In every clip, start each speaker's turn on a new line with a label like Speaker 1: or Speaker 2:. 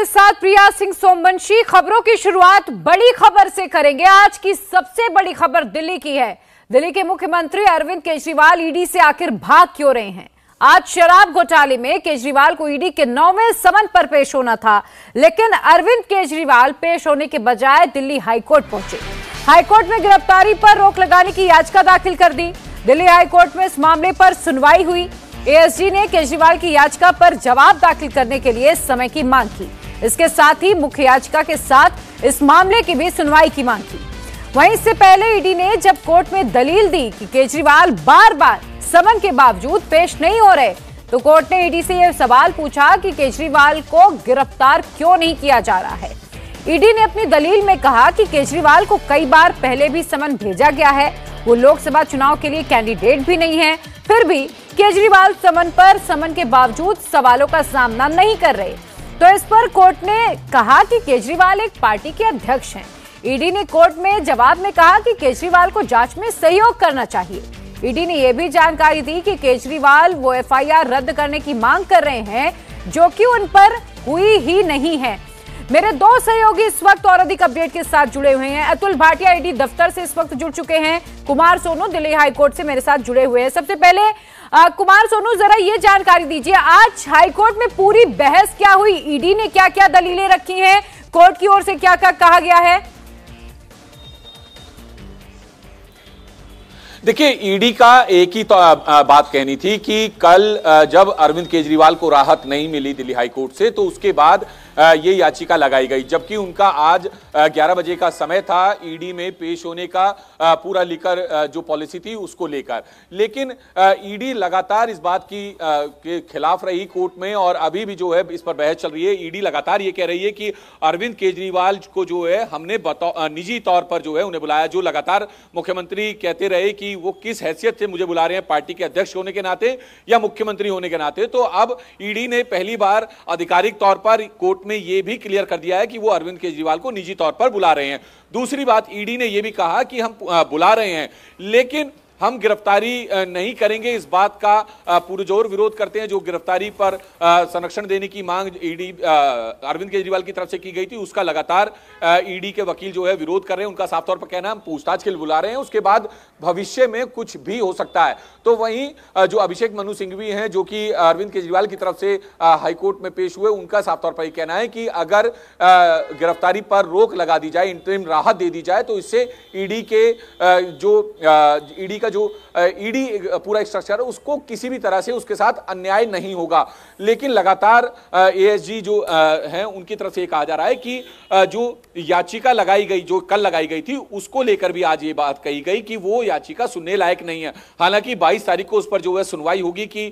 Speaker 1: के साथ प्रिया सिंह सोमवंशी खबरों की शुरुआत बड़ी खबर से करेंगे आज की सबसे बड़ी खबर दिल्ली की है दिल्ली के मुख्यमंत्री अरविंद केजरीवाल ईडी से आखिर भाग क्यों रहे हैं आज शराब घोटाले में केजरीवाल को ईडी के नौवे समन पर पेश होना था लेकिन अरविंद केजरीवाल पेश होने के बजाय दिल्ली हाईकोर्ट पहुंचे हाईकोर्ट में गिरफ्तारी पर रोक लगाने की याचिका दाखिल कर दी दिल्ली हाईकोर्ट में इस मामले पर सुनवाई हुई एएसजी ने केजरीवाल की याचिका पर जवाब दाखिल करने के लिए समय की मांग की इसके साथ ही मुख्य याचिका के साथ इस मामले की भी सुनवाई की मांग की वहीं इससे पहले ईडी ने जब कोर्ट में दलील दी कि केजरीवाल बार बार समन के बावजूद पेश नहीं हो रहे तो कोर्ट ने ईडी से यह सवाल पूछा कि केजरीवाल को गिरफ्तार क्यों नहीं किया जा रहा है ईडी ने अपनी दलील में कहा कि केजरीवाल को कई बार पहले भी समन भेजा गया है वो लोकसभा चुनाव के लिए कैंडिडेट भी नहीं है फिर भी केजरीवाल समन पर समन के बावजूद सवालों का सामना नहीं कर रहे तो इस पर कोर्ट ने कहा कि केजरीवाल एक पार्टी के अध्यक्ष हैं ईडी ने कोर्ट में जवाब में कहा कि केजरीवाल को जांच में सहयोग करना चाहिए ईडी ने यह भी जानकारी दी कि केजरीवाल वो एफआईआर रद्द करने की मांग कर रहे हैं जो कि उन पर हुई ही नहीं है मेरे दो सहयोगी इस वक्त और अधिक अपडेट के साथ जुड़े हुए हैं अतुल भाटिया ईडी दफ्तर से इस वक्त जुड़ चुके हैं कुमार सोनू दिल्ली हाईकोर्ट से मेरे साथ जुड़े हुए हैं सबसे पहले आ, कुमार सोनू जरा ये जानकारी दीजिए आज हाईकोर्ट में पूरी बहस क्या हुई ईडी e ने क्या क्या दलीलें रखी हैं कोर्ट की ओर से क्या क्या कहा गया है
Speaker 2: देखिए ईडी e का एक ही तो बात कहनी थी कि कल जब अरविंद केजरीवाल को राहत नहीं मिली दिल्ली हाईकोर्ट से तो उसके बाद ये याचिका लगाई गई जबकि उनका आज 11 बजे का समय था ईडी में पेश होने का पूरा लेकर जो पॉलिसी थी उसको लेकर लेकिन ईडी लगातार इस बात की के खिलाफ रही कोर्ट में और अभी भी जो है इस पर बहस चल रही है ईडी लगातार ये कह रही है कि अरविंद केजरीवाल को जो है हमने निजी तौर पर जो है उन्हें बुलाया जो लगातार मुख्यमंत्री कहते रहे कि वो किस हैसियत से मुझे बुला रहे हैं पार्टी के अध्यक्ष होने के नाते या मुख्यमंत्री होने के नाते तो अब ईडी ने पहली बार आधिकारिक तौर पर कोर्ट में में यह भी क्लियर कर दिया है कि वो अरविंद केजरीवाल को निजी तौर पर बुला रहे हैं दूसरी बात ईडी ने यह भी कहा कि हम बुला रहे हैं लेकिन हम गिरफ्तारी नहीं करेंगे इस बात का पुरजोर विरोध करते हैं जो गिरफ्तारी पर संरक्षण देने की मांग ईडी अरविंद केजरीवाल की तरफ से की गई थी उसका लगातार ईडी के वकील जो है विरोध कर रहे हैं उनका साफ तौर पर कहना हम पूछताछ के लिए बुला रहे हैं उसके बाद भविष्य में कुछ भी हो सकता है तो वहीं जो अभिषेक मनु सिंघवी हैं जो कि अरविंद केजरीवाल की तरफ से हाईकोर्ट में पेश हुए उनका साफ तौर पर यह कहना है कि अगर गिरफ्तारी पर रोक लगा दी जाए इंटरिम राहत दे दी जाए तो इससे ईडी के जो ईडी का का जो ईडी e पूरा स्ट्रक्चर है उसको किसी भी तरह से उसके साथ अन्याय नहीं होगा लेकिन लगातार ए जो हैं उनकी तरफ से कहा जा रहा है कि जो याचिका लगाई गई जो कल लगाई गई थी उसको लेकर भी आज ये बात कही गई कि वो याचिका सुनने लायक नहीं है हालांकि बाईस तारीख को उस पर जो है सुनवाई होगी कि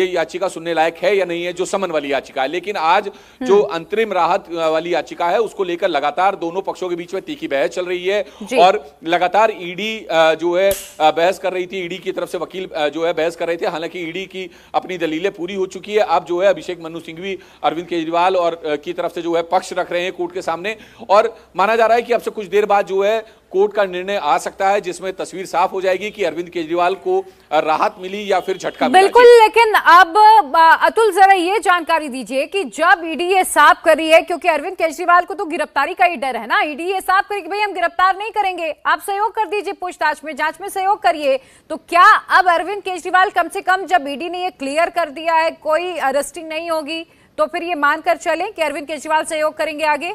Speaker 2: ये याचिका सुनने लायक है या नहीं है जो समन वाली याचिका है लेकिन आज जो हम्म। अंतरिम राहत वाली याचिका है उसको लेकर लगातार दोनों पक्षों के बीच में तीखी बहस चल रही है और लगातार ईडी e जो है बहस बहस कर रही थी ईडी की तरफ से वकील जो है बहस कर रहे थे हालांकि ईडी की अपनी दलीलें पूरी हो चुकी है अब जो है अभिषेक मनु सिंघवी अरविंद केजरीवाल और की तरफ से जो है पक्ष रख रहे हैं कोर्ट के सामने और माना जा रहा है कि अब से कुछ देर बाद जो है कोर्ट का निर्णय आ सकता है जिसमें तस्वीर साफ हो जाएगी कि अरविंद केजरीवाल को राहत मिली या फिर झटका बिल्कुल
Speaker 1: लेकिन अब अतुल जरा ये जानकारी दीजिए कि जब ईडी e ये साफ कर रही है क्योंकि अरविंद केजरीवाल को तो गिरफ्तारी का ही डर है ना ईडी e ये साफ करी भाई हम गिरफ्तार नहीं करेंगे आप सहयोग कर दीजिए पूछताछ में जांच में सहयोग करिए तो क्या अब अरविंद केजरीवाल कम से कम जब ईडी e ने यह क्लियर कर दिया है कोई अरेस्टिंग नहीं होगी तो फिर ये मानकर चलें कि अरविंद केजरीवाल सहयोग करेंगे आगे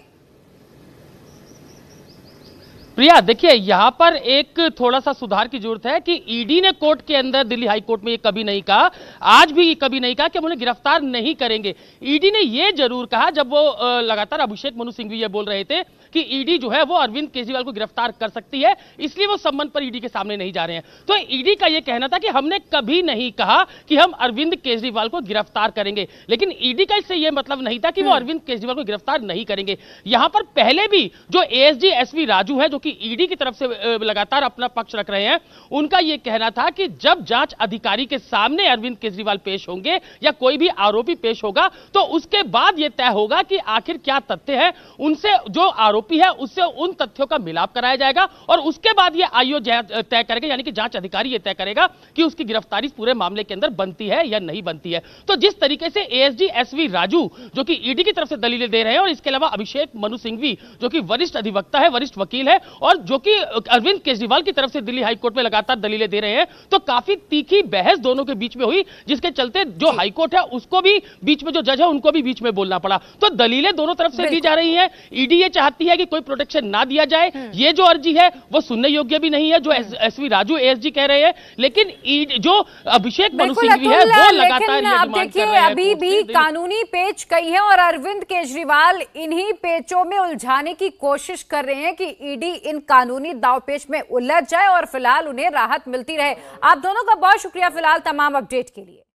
Speaker 3: प्रिया देखिए यहां पर एक थोड़ा सा सुधार की जरूरत है कि ईडी e ने कोर्ट के अंदर दिल्ली हाई कोर्ट में ये कभी नहीं कहा आज भी कभी नहीं कहा कि हम उन्हें गिरफ्तार नहीं करेंगे ईडी e ने ये जरूर कहा जब वो लगातार अभिषेक मनु सिंह भी ये बोल रहे थे कि ईडी e जो है वो अरविंद केजरीवाल को गिरफ्तार कर सकती है इसलिए वो संबंध पर ईडी के सामने नहीं जा रहे हैं तो ईडी का यह कहना था कि हमने कभी नहीं कहा कि हम अरविंद केजरीवाल को गिरफ्तार करेंगे लेकिन ईडी का इससे यह मतलब नहीं था कि वो हम्म। अरविंद केजरीवाल को गिरफ्तार नहीं करेंगे यहां पर पहले भी जो एएसडी एसवी राजू है जो कि जबकि ईडी की तरफ से लगातार अपना पक्ष रख रहे हैं उनका यह कहना था कि जब जांच अधिकारी के सामने अरविंद केजरीवाल पेश होंगे या कोई भी आरोपी पेश होगा तो उसके बाद यह तय होगा कि आखिर क्या तथ्य है उनसे जो आरोपी है उससे उन तथ्यों का मिलाप कराया जाएगा और उसके बाद यह आईओ तय करेगा यानी कि जांच अधिकारी यह तय करेगा कि उसकी गिरफ्तारी पूरे मामले के अंदर बनती है या नहीं बनती है तो जिस तरीके से एएसडी एसवी राजू जो कि ईडी की तरफ से दलीलें दे रहे हैं और इसके अलावा अभिषेक मनु सिंघवी जो कि वरिष्ठ अधिवक्ता है वरिष्ठ वकील है और जो कि अरविंद केजरीवाल की तरफ से दिल्ली हाईकोर्ट में लगातार दलीलें दे रहे हैं तो काफी तीखी बहस दोनों के बीच में हुई जिसके चलते जो हाईकोर्ट है उसको भी बीच में जो जज है उनको भी बीच में बोलना पड़ा तो दलीलें दोनों तरफ से दी जा रही है ईडी ये चाहती है कि कोई प्रोटेक्शन ना दिया जाए हम्म। ये जो अर्जी है वो सुनने योग्य भी नहीं है जो S hmm. V Raju S ji कह रहे हैं लेकिन जो अभिषेक है वो लगातार आप देखिए अभी भी
Speaker 1: कानूनी पेच कई है और अरविंद केजरीवाल इन्हीं पेचों में उलझाने की कोशिश कर रहे हैं कि ईडी इन कानूनी दावपेच में उलझ जाए और फिलहाल उन्हें राहत मिलती रहे आप दोनों का बहुत शुक्रिया फिलहाल तमाम अपडेट के लिए